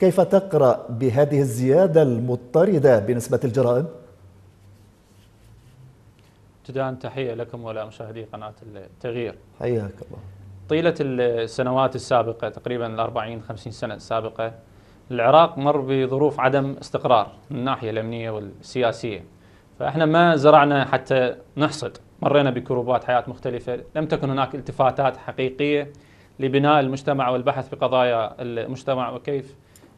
كيف تقرأ بهذه الزيادة المضطردة بنسبة الجرائم؟ ابتداء تحية لكم ولمشاهدي قناة التغيير حياك الله طيلة السنوات السابقة تقريبا الأربعين خمسين سنة السابقة العراق مر بظروف عدم استقرار من الناحية الأمنية والسياسية فإحنا ما زرعنا حتى نحصد مرينا بكروبات حياة مختلفة لم تكن هناك التفاتات حقيقية لبناء المجتمع والبحث في قضايا المجتمع وكيف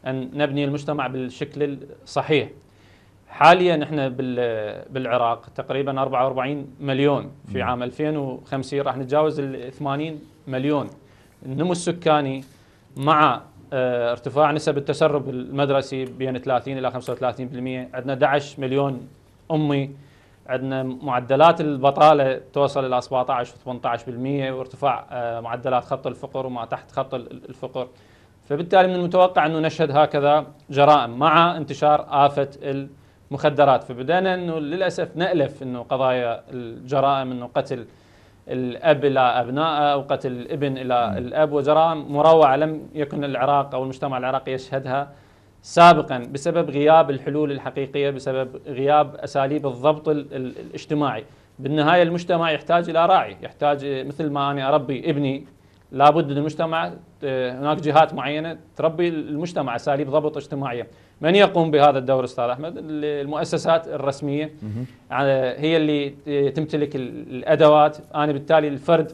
ان نبني المجتمع بالشكل الصحيح. حاليا احنا بالعراق تقريبا 44 مليون في عام 2050 راح نتجاوز ال 80 مليون. النمو السكاني مع آه، ارتفاع نسب التسرب المدرسي بين 30 الى 35%، عندنا 11 مليون امي عندنا معدلات البطاله توصل الى 17 و 18% وارتفاع آه، معدلات خط الفقر وما تحت خط الفقر. فبالتالي من المتوقع انه نشهد هكذا جرائم مع انتشار افه المخدرات فبدانا انه للاسف نالف انه قضايا الجرائم انه قتل الاب الى ابنائه او قتل الابن الى الاب وجرائم مروعه لم يكن العراق او المجتمع العراقي يشهدها سابقا بسبب غياب الحلول الحقيقيه بسبب غياب اساليب الضبط الاجتماعي بالنهايه المجتمع يحتاج الى راعي يحتاج مثل ما انا اربي ابني لابد المجتمع هناك جهات معينه تربي المجتمع اساليب ضبط اجتماعيه من يقوم بهذا الدور استاذ احمد المؤسسات الرسميه هي اللي تمتلك الادوات انا بالتالي الفرد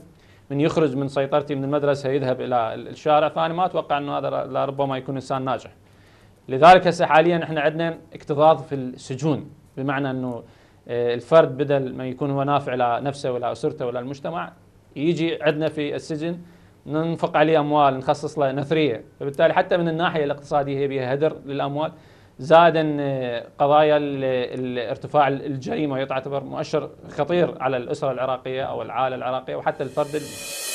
من يخرج من سيطرتي من المدرسه يذهب الى الشارع فانا ما اتوقع انه هذا لربما يكون انسان ناجح لذلك هسه حاليا احنا عندنا اكتظاظ في السجون بمعنى انه آه، الفرد بدل ما يكون هو نافع لنفسه ولا اسرته ولا المجتمع يجي عندنا في السجن ننفق عليه اموال نخصص له نثريه فبالتالي حتى من الناحيه الاقتصاديه بها هدر للاموال زادا قضايا ارتفاع الجريمه ويعتبر مؤشر خطير على الاسره العراقيه او العائله العراقيه وحتى الفرد